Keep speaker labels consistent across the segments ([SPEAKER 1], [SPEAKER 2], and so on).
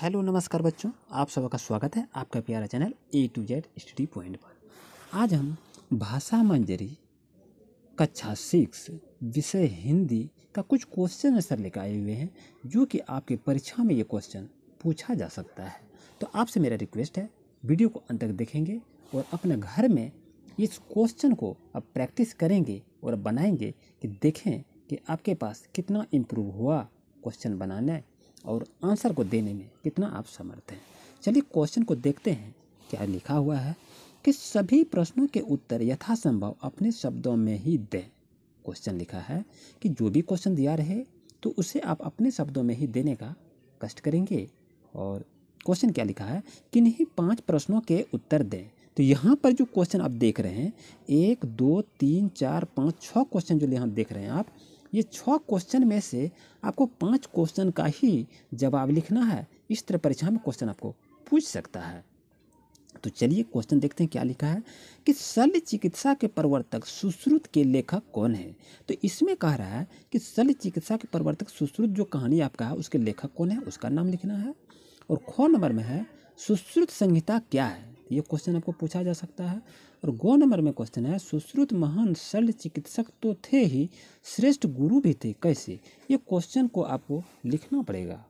[SPEAKER 1] hello नमस्कार बच्चों आप सबका स्वागत है आपका प्यारा channel A to Z study point पर आज हम भाषा मंजरी कक्षा सिक्स विषय हिंदी का कुछ क्वेश्चन सर लेकर आए हुए हैं जो कि आपके परीक्षा में ये क्वेश्चन पूछा जा सकता है तो आपसे मेरा रिक्वेस्ट है वीडियो को अंत तक देखेंगे और अपने घर में इस क्वेश्चन को अब प्रैक्टिस करेंगे और बनाएंगे कि देखें कि आपके पास कितना इम्प्रूव हुआ क्वेश्चन बनाने और आंसर को देने में कितना आप समर्थ हैं चलिए क्वेश्चन को देखते हैं क्या लिखा हुआ है कि सभी प्रश्नों के उत्तर यथासंभव अपने शब्दों में ही दें क्वेश्चन लिखा है कि जो भी क्वेश्चन दिया रहे तो उसे आप अपने शब्दों में ही देने का कष्ट करेंगे और क्वेश्चन क्या लिखा है कि नहीं पाँच प्रश्नों के उत्तर दें तो यहाँ पर जो क्वेश्चन आप देख रहे हैं एक दो तीन चार पाँच छः क्वेश्चन जो यहाँ देख रहे हैं आप ये छः क्वेश्चन में से आपको पांच क्वेश्चन का ही जवाब लिखना है इस तरह परीक्षा में क्वेश्चन आपको पूछ सकता है तो चलिए क्वेश्चन देखते हैं क्या लिखा है कि शल्य चिकित्सा के प्रवर्तक सुश्रुत के लेखक कौन है तो इसमें कह रहा है कि शल्य चिकित्सा के प्रवर्तक सुश्रुत जो कहानी आपका है उसके लेखक कौन है उसका नाम लिखना है और खो नंबर में है सुश्रुत संहिता क्या है ये क्वेश्चन आपको पूछा जा सकता है और गो नंबर में क्वेश्चन है सुश्रुत महान शल्य चिकित्सक तो थे ही श्रेष्ठ गुरु भी थे कैसे ये क्वेश्चन को आपको लिखना पड़ेगा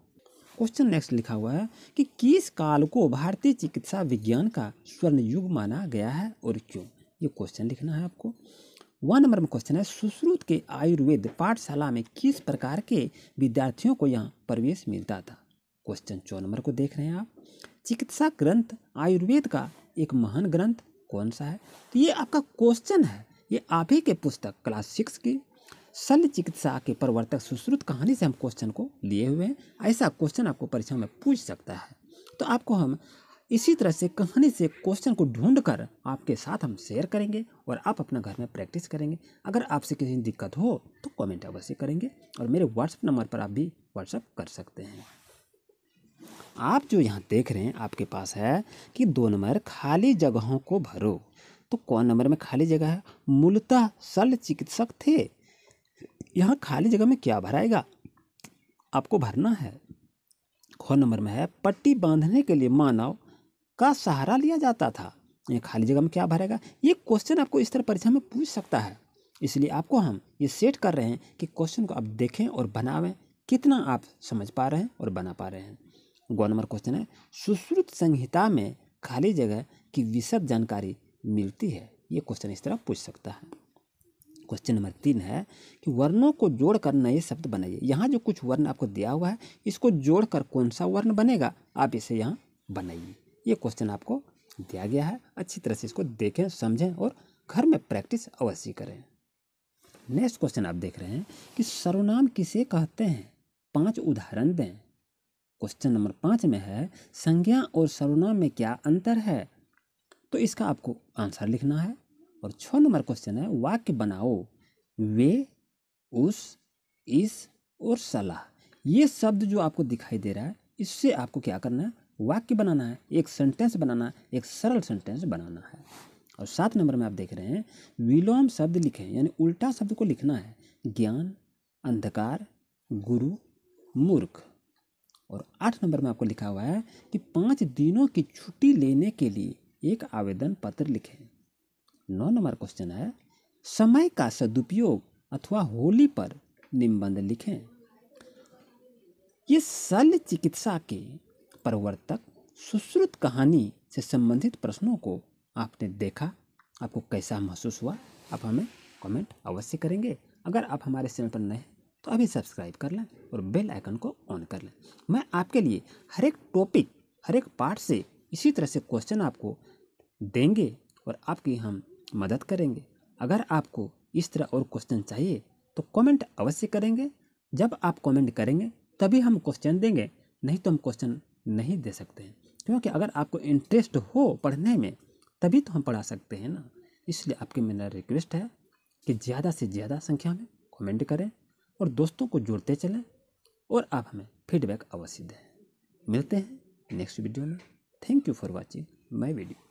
[SPEAKER 1] क्वेश्चन नेक्स्ट लिखा हुआ है कि किस काल को भारतीय चिकित्सा विज्ञान का स्वर्ण युग माना गया है और क्यों ये क्वेश्चन लिखना है आपको वन नंबर में क्वेश्चन है सुश्रुत के आयुर्वेद पाठशाला में किस प्रकार के विद्यार्थियों को यहाँ प्रवेश मिलता था क्वेश्चन चौ नंबर को देख रहे हैं आप चिकित्सा ग्रंथ आयुर्वेद का एक महान ग्रंथ कौन सा है तो ये आपका क्वेश्चन है ये आप ही के पुस्तक क्लास सिक्स की शल्य चिकित्सा के प्रवर्तक सुश्रुत कहानी से हम क्वेश्चन को लिए हुए हैं ऐसा क्वेश्चन आपको परीक्षा में पूछ सकता है तो आपको हम इसी तरह से कहानी से क्वेश्चन को ढूंढ कर आपके साथ हम शेयर करेंगे और आप अपना घर में प्रैक्टिस करेंगे अगर आपसे किसी दिक्कत हो तो कमेंट अवश्य करेंगे और मेरे व्हाट्सएप नंबर पर आप भी व्हाट्सएप कर सकते हैं आप जो यहाँ देख रहे हैं आपके पास है कि दो नंबर खाली जगहों को भरो तो कौन नंबर में खाली जगह है मूलतः शल्य चिकित्सक थे यहाँ खाली जगह में क्या भराएगा आपको भरना है कौन नंबर में है पट्टी बांधने के लिए मानव का सहारा लिया जाता था ये खाली जगह में क्या भरेगा ये क्वेश्चन आपको इस तरह परीक्षा में पूछ सकता है इसलिए आपको हम ये सेट कर रहे हैं कि क्वेश्चन को आप देखें और बनावें कितना आप समझ पा रहे हैं और बना पा रहे हैं गौ नंबर क्वेश्चन है सुश्रुत संहिता में खाली जगह की विशद जानकारी मिलती है ये क्वेश्चन इस तरह पूछ सकता है क्वेश्चन नंबर तीन है कि वर्णों को जोड़कर नए शब्द बनाइए यहाँ जो कुछ वर्ण आपको दिया हुआ है इसको जोड़कर कौन सा वर्ण बनेगा आप इसे यहाँ बनाइए ये क्वेश्चन आपको दिया गया है अच्छी तरह से इसको देखें समझें और घर में प्रैक्टिस अवश्य करें नेक्स्ट क्वेश्चन आप देख रहे हैं कि सर्वनाम किसे कहते हैं पांच उदाहरण दें क्वेश्चन नंबर पाँच में है संज्ञा और सर्वनाम में क्या अंतर है तो इसका आपको आंसर लिखना है और छः नंबर क्वेश्चन है वाक्य बनाओ वे उस इस और सलाह ये शब्द जो आपको दिखाई दे रहा है इससे आपको क्या करना है वाक्य बनाना है एक सेंटेंस बनाना है एक सरल सेंटेंस बनाना है और सात नंबर में आप देख रहे हैं विलोम शब्द लिखें यानी उल्टा शब्द को लिखना है ज्ञान अंधकार गुरु मूर्ख और आठ नंबर में आपको लिखा हुआ है कि पाँच दिनों की छुट्टी लेने के लिए एक आवेदन पत्र लिखें नौ नंबर क्वेश्चन है समय का सदुपयोग अथवा होली पर निबंध लिखें ये शल्य चिकित्सा के प्रवर्तक सुश्रुत कहानी से संबंधित प्रश्नों को आपने देखा आपको कैसा महसूस हुआ आप हमें कमेंट अवश्य करेंगे अगर आप हमारे चैनल पर नए तो अभी सब्सक्राइब कर लें और बेल आइकन को ऑन कर लें मैं आपके लिए हर एक टॉपिक हर एक पार्ट से इसी तरह से क्वेश्चन आपको देंगे और आपकी हम मदद करेंगे अगर आपको इस तरह और क्वेश्चन चाहिए तो कमेंट अवश्य करेंगे जब आप कमेंट करेंगे तभी हम क्वेश्चन देंगे नहीं तो हम क्वेश्चन नहीं दे सकते हैं क्योंकि अगर आपको इंटरेस्ट हो पढ़ने में तभी तो हम पढ़ा सकते हैं ना इसलिए आपकी मेरा रिक्वेस्ट है कि ज़्यादा से ज़्यादा संख्या में कमेंट करें और दोस्तों को जोड़ते चलें और आप हमें फीडबैक अवश्य दें मिलते हैं नेक्स्ट वीडियो में thank you for watching my video